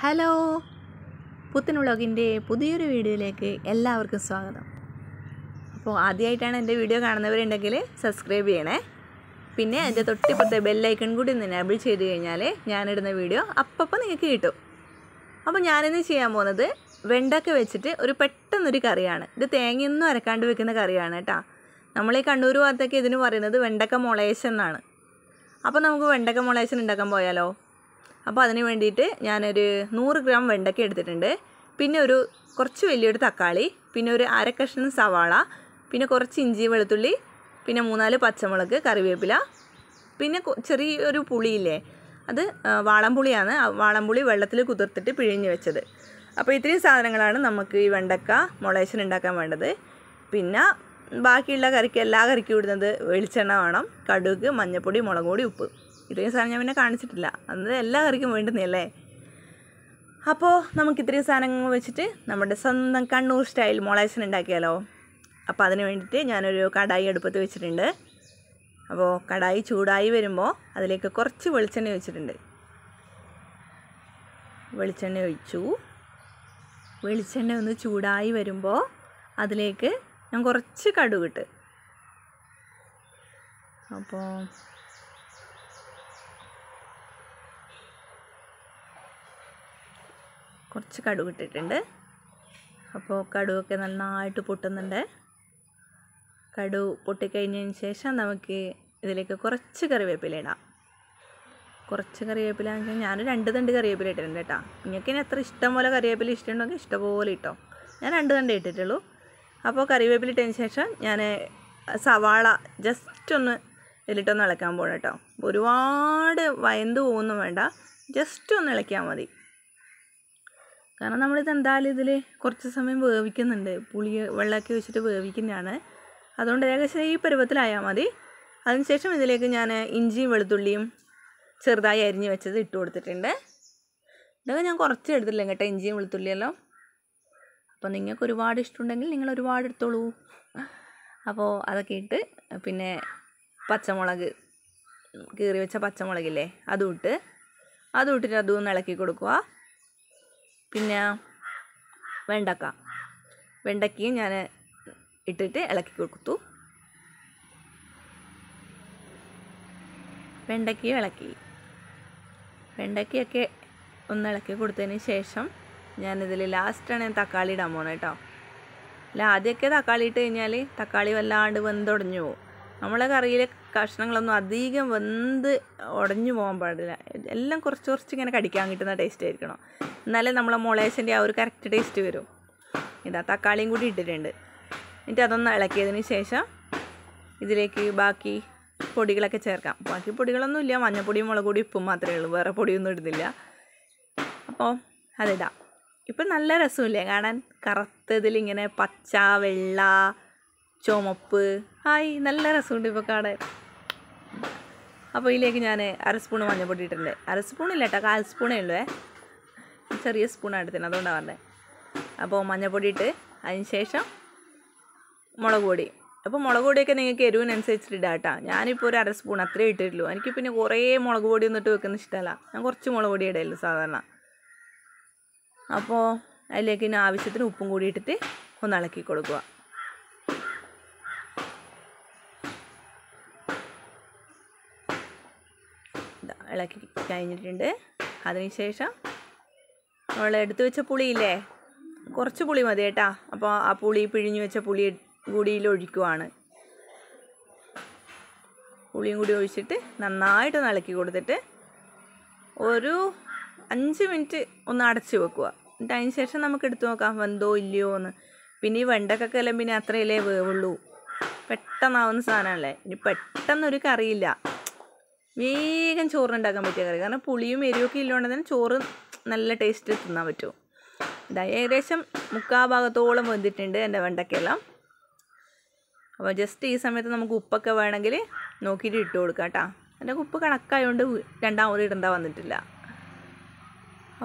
hello പുത്തൻ വ്ളോഗിൻ്റെ പുതിയൊരു വീഡിയോയിലേക്ക് എല്ലാവർക്കും സ്വാഗതം അപ്പോൾ ആദ്യമായിട്ടാണ് എൻ്റെ വീഡിയോ കാണുന്നവരുണ്ടെങ്കിൽ സബ്സ്ക്രൈബ് ചെയ്യണേ പിന്നെ എൻ്റെ തൊട്ടിപ്പുറത്തെ ബെല്ലൈക്കൺ കൂടി ഒന്ന് എനേബിൾ ചെയ്ത് കഴിഞ്ഞാൽ ഞാനിടുന്ന വീഡിയോ അപ്പപ്പം നിങ്ങൾക്ക് കിട്ടും അപ്പോൾ ഞാനിന്ന് ചെയ്യാൻ പോകുന്നത് വെണ്ടക്ക വെച്ചിട്ട് ഒരു പെട്ടെന്നൊരു കറിയാണ് ഇത് തേങ്ങയൊന്നും അരക്കാണ്ട് വെക്കുന്ന കറിയാണ് കേട്ടോ ഈ കണ്ണൂർ ഭാഗത്തൊക്കെ ഇതിന് പറയുന്നത് വെണ്ടക്ക മുളേശ് എന്നാണ് അപ്പോൾ നമുക്ക് വെണ്ടക്ക മുളേശൻ ഉണ്ടാക്കാൻ പോയാലോ അപ്പോൾ അതിന് വേണ്ടിയിട്ട് ഞാനൊരു നൂറ് ഗ്രാം വെണ്ടയ്ക്ക എടുത്തിട്ടുണ്ട് പിന്നെ ഒരു കുറച്ച് വലിയൊരു തക്കാളി പിന്നെ ഒരു അര കഷ്ണം സവാള പിന്നെ കുറച്ച് ഇഞ്ചി വെളുത്തുള്ളി പിന്നെ മൂന്നാല് പച്ചമുളക് കറിവേപ്പില പിന്നെ ചെറിയൊരു പുളിയില്ലേ അത് വാളംപുളിയാണ് വാളംപുളി വെള്ളത്തിൽ കുതിർത്തിട്ട് പിഴിഞ്ഞ് വെച്ചത് അപ്പോൾ ഇത്രയും സാധനങ്ങളാണ് നമുക്ക് ഈ വെണ്ടക്ക മുളേശൻ ഉണ്ടാക്കാൻ വേണ്ടത് പിന്നെ ബാക്കിയുള്ള കറിക്ക് എല്ലാ കറിക്കും ഇടുന്നത് വെളിച്ചെണ്ണ വേണം കടുക് മഞ്ഞൾപ്പൊടി മുളക് പൊടി ഉപ്പ് ഇത്രയും സാധനം ഞാൻ പിന്നെ കാണിച്ചിട്ടില്ല അത് എല്ലാ കറിക്കും വേണ്ടുന്നതല്ലേ അപ്പോൾ നമുക്ക് ഇത്രയും സാധനങ്ങൾ വെച്ചിട്ട് നമ്മുടെ സ്വന്തം കണ്ണൂർ സ്റ്റൈൽ മൊളായസൻ ഉണ്ടാക്കിയാലോ അപ്പോൾ അതിന് വേണ്ടിയിട്ട് ഞാനൊരു കടായി അടുപ്പത്ത് വെച്ചിട്ടുണ്ട് അപ്പോൾ കടായി ചൂടായി വരുമ്പോൾ അതിലേക്ക് കുറച്ച് വെളിച്ചെണ്ണ ഒഴിച്ചിട്ടുണ്ട് വെളിച്ചെണ്ണ ഒഴിച്ചു വെളിച്ചെണ്ണ ഒന്ന് ചൂടായി വരുമ്പോൾ അതിലേക്ക് ഞാൻ കുറച്ച് കടുകിട്ട് അപ്പോൾ കുറച്ച് കടുക് ഇട്ടിട്ടുണ്ട് അപ്പോൾ കടുവൊക്കെ നന്നായിട്ട് പൊട്ടുന്നുണ്ട് കടു പൊട്ടിക്കഴിഞ്ഞതിന് ശേഷം നമുക്ക് ഇതിലേക്ക് കുറച്ച് കറിവേപ്പില ഇടാം കുറച്ച് കറിവേപ്പില എന്ന് വെച്ചാൽ ഞാൻ രണ്ട് തണ്ട് കറിവേപ്പില ഇട്ടിട്ടുണ്ട് കേട്ടോ നിങ്ങൾക്ക് ഇനി എത്ര ഇഷ്ടം പോലെ കറിവേപ്പില ഇഷ്ടമുണ്ടെങ്കിൽ ഇഷ്ടംപോലെ ഇട്ടോ ഞാൻ രണ്ട് തണ്ട് ഇട്ടിട്ടുള്ളൂ അപ്പോൾ കറിവേപ്പില ഇട്ടതിന് ശേഷം ഞാൻ സവാള ജസ്റ്റ് ഒന്ന് ഇതിലിട്ടൊന്ന് ഇളക്കാൻ പോകണം കേട്ടോ ഒരുപാട് വയന്ത് പോകുന്നു വേണ്ട ജസ്റ്റ് ഒന്ന് ഇളക്കിയാൽ മതി കാരണം നമ്മളിത് എന്തായാലും ഇതിൽ കുറച്ച് സമയം വേവിക്കുന്നുണ്ട് പുളി വെള്ളമൊക്കെ വെച്ചിട്ട് വേവിക്കുന്നതാണ് അതുകൊണ്ട് ഏകദേശം ഈ പരുവത്തിലായാൽ മതി അതിനുശേഷം ഇതിലേക്ക് ഞാൻ ഇഞ്ചിയും വെളുത്തുള്ളിയും ചെറുതായി അരിഞ്ഞ് വെച്ചത് ഇട്ട് കൊടുത്തിട്ടുണ്ട് ഇതൊക്കെ ഞാൻ കുറച്ച് എടുത്തില്ല കേട്ടോ ഇഞ്ചിയും വെളുത്തുള്ളിയെല്ലാം അപ്പോൾ നിങ്ങൾക്ക് ഒരുപാട് ഇഷ്ടമുണ്ടെങ്കിൽ നിങ്ങൾ ഒരുപാട് എടുത്തോളൂ അപ്പോൾ അതൊക്കെ ഇട്ട് പിന്നെ പച്ചമുളക് കീറി വെച്ച പച്ചമുളകില്ലേ അതും ഇട്ട് അതും ഇട്ടിട്ട് അതും ഇളക്കി കൊടുക്കുക പിന്നെ വെണ്ടക്ക വെണ്ടക്കയും ഞാൻ ഇട്ടിട്ട് ഇളക്കി കൊടുത്തു വെണ്ടക്കയും ഇളക്കി വെണ്ടക്കയൊക്കെ ഒന്ന് ഇളക്കി കൊടുത്തതിന് ശേഷം ഞാനിതിൽ ലാസ്റ്റാണ് ഞാൻ തക്കാളി ഇടാൻ പോണത് കേട്ടോ അല്ല ആദ്യമൊക്കെ തക്കാളി ഇട്ട് കഴിഞ്ഞാൽ തക്കാളി വല്ലാണ്ട് വെന്തൊടഞ്ഞു പോകും നമ്മളെ കറിയിലെ കഷ്ണങ്ങളൊന്നും അധികം വെന്ത് ഉടഞ്ഞു പോകാൻ പാടില്ല എല്ലാം കുറച്ച് കുറച്ച് ഇങ്ങനെ കടിക്കാൻ കിട്ടുന്ന ടേസ്റ്റ് ആയിരിക്കണം എന്നാലേ നമ്മളെ മുളേശൻ്റെ ആ ഒരു കറക്റ്റ് ടേസ്റ്റ് വരും ഇതാ തക്കാളിയും കൂടി ഇട്ടിട്ടുണ്ട് എന്നിട്ട് അതൊന്ന് ഇളക്കിയതിന് ശേഷം ഇതിലേക്ക് ബാക്കി പൊടികളൊക്കെ ചേർക്കാം ബാക്കി പൊടികളൊന്നും ഇല്ല മഞ്ഞപ്പൊടിയും മുളക് ഉപ്പും മാത്രമേ ഉള്ളൂ വേറെ പൊടിയൊന്നും ഇടുന്നില്ല അപ്പോൾ അതിടാം ഇപ്പം നല്ല രസമില്ലേ കാണാൻ കറുത്തതിൽ ഇങ്ങനെ പച്ച വെള്ള ചുമപ്പ് ഹായ് നല്ല രസമുണ്ട് ഇപ്പോൾ കാണാൻ അപ്പോൾ ഇതിലേക്ക് ഞാൻ അര സ്പൂൺ മഞ്ഞൾപ്പൊടി ഇട്ടിട്ടുണ്ട് അര കേട്ടോ കാൽ സ്പൂണേ ഉള്ളൂ ചെറിയ സ്പൂണാണ് എടുത്തിന് അതുകൊണ്ടാണ് പറഞ്ഞത് അപ്പോൾ മഞ്ഞൾപ്പൊടി ഇട്ട് അതിന് ശേഷം മുളക് പൊടി അപ്പോൾ മുളക് പൊടിയൊക്കെ നിങ്ങൾക്ക് എരിവിനനുസരിച്ചിട്ട് ഇടാം കേട്ടോ ഞാനിപ്പോൾ ഒരു അര സ്പൂൺ ഇട്ടിട്ടുള്ളൂ എനിക്ക് പിന്നെ കുറേ മുളക് പൊടി ഒന്നിട്ട് വെക്കുന്ന ഇഷ്ടമല്ല ഞാൻ കുറച്ച് മുളക് പൊടി ഇടയല്ലോ സാധാരണ അപ്പോൾ അതിലേക്ക് ഇനി ആവശ്യത്തിന് ഉപ്പും കൂടി ഇട്ടിട്ട് ഒന്ന് ഇളക്കി കൊടുക്കുക ഇളക്കി കഴിഞ്ഞിട്ടുണ്ട് അതിനുശേഷം നമ്മൾ എടുത്തു വെച്ച പുളിയില്ലേ കുറച്ച് പുളി മതി കേട്ടാ അപ്പോൾ ആ പുളി പിഴിഞ്ഞു വെച്ച പുളി കൂടിയിൽ ഒഴിക്കുവാണ് പുളിയും കൂടി ഒഴിച്ചിട്ട് നന്നായിട്ട് ഇളക്കി കൊടുത്തിട്ട് ഒരു അഞ്ച് മിനിറ്റ് ഒന്ന് അടച്ച് വെക്കുക എന്നിട്ട് അതിന് ശേഷം നമുക്ക് എടുത്തു നോക്കാം വെന്തോ ഇല്ലയോ എന്ന് പിന്നെ ഈ വെണ്ടക്കക്കെല്ലാം പിന്നെ അത്രയല്ലേ വേവുള്ളൂ പെട്ടെന്നാവുന്ന സാധനമല്ലേ ഇനി പെട്ടെന്നൊരു കറിയില്ല വേഗം ചോറുണ്ടാക്കാൻ പറ്റിയ കറി കാരണം പുളിയും എരിവൊക്കെ ഇല്ലാണ്ട് തന്നെ ചോറ് നല്ല ടേസ്റ്റിൽ തിന്നാൻ പറ്റും ഇതായി ഏകദേശം മുക്കാ ഭാഗത്തോളം വെന്തിട്ടുണ്ട് എൻ്റെ വെണ്ടക്കെല്ലാം അപ്പോൾ ജസ്റ്റ് ഈ സമയത്ത് നമുക്ക് ഉപ്പൊക്കെ വേണമെങ്കിൽ നോക്കിയിട്ട് ഇട്ട് കൊടുക്കാം കേട്ടോ എൻ്റെ ഉപ്പ് കണക്കായതുകൊണ്ട് രണ്ടാമത് ഇടണ്ട വന്നിട്ടില്ല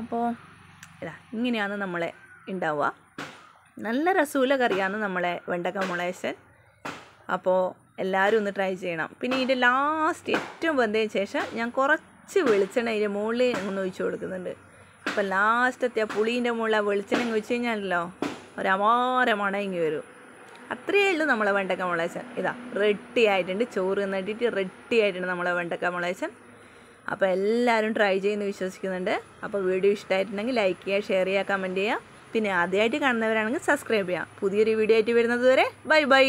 അപ്പോൾ ഇതാ ഇങ്ങനെയാണ് നമ്മളെ ഉണ്ടാവുക നല്ല രസമുള്ള കറിയാണ് നമ്മളെ വെണ്ടക്ക മുളേശൻ അപ്പോൾ എല്ലാവരും ഒന്ന് ട്രൈ ചെയ്യണം പിന്നെ ഇതിൻ്റെ ലാസ്റ്റ് ഏറ്റവും വെന്തതിന് ശേഷം ഞാൻ കുറച്ച് വെളിച്ചെണ്ണ ഇതിൻ്റെ മുകളിൽ ഒന്ന് ഒഴിച്ച് കൊടുക്കുന്നുണ്ട് അപ്പോൾ ലാസ്റ്റ് എത്തിയ പുളീൻ്റെ മുകളിൽ ആ വെളിച്ചെണ്ണ വെച്ച് കഴിഞ്ഞാലല്ലോ ഒരമാര മണങ്ങി വരും അത്രയേ ഉള്ളൂ നമ്മളെ വെണ്ടക്ക മുളേശൻ ഇതാ റെഡി ആയിട്ടുണ്ട് ചോറ് നട്ടിട്ട് റെഡി ആയിട്ടുണ്ട് നമ്മളെ വെണ്ടക്ക മുളേശൻ അപ്പോൾ എല്ലാവരും ട്രൈ ചെയ്യുമെന്ന് വിശ്വസിക്കുന്നുണ്ട് അപ്പോൾ വീഡിയോ ഇഷ്ടമായിട്ടുണ്ടെങ്കിൽ ലൈക്ക് ചെയ്യുക ഷെയർ ചെയ്യുക കമൻറ്റ് ചെയ്യുക പിന്നെ ആദ്യമായിട്ട് കാണുന്നവരാണെങ്കിൽ സബ്സ്ക്രൈബ് ചെയ്യുക പുതിയൊരു വീഡിയോ ആയിട്ട് വരുന്നത് വരെ ബൈ ബൈ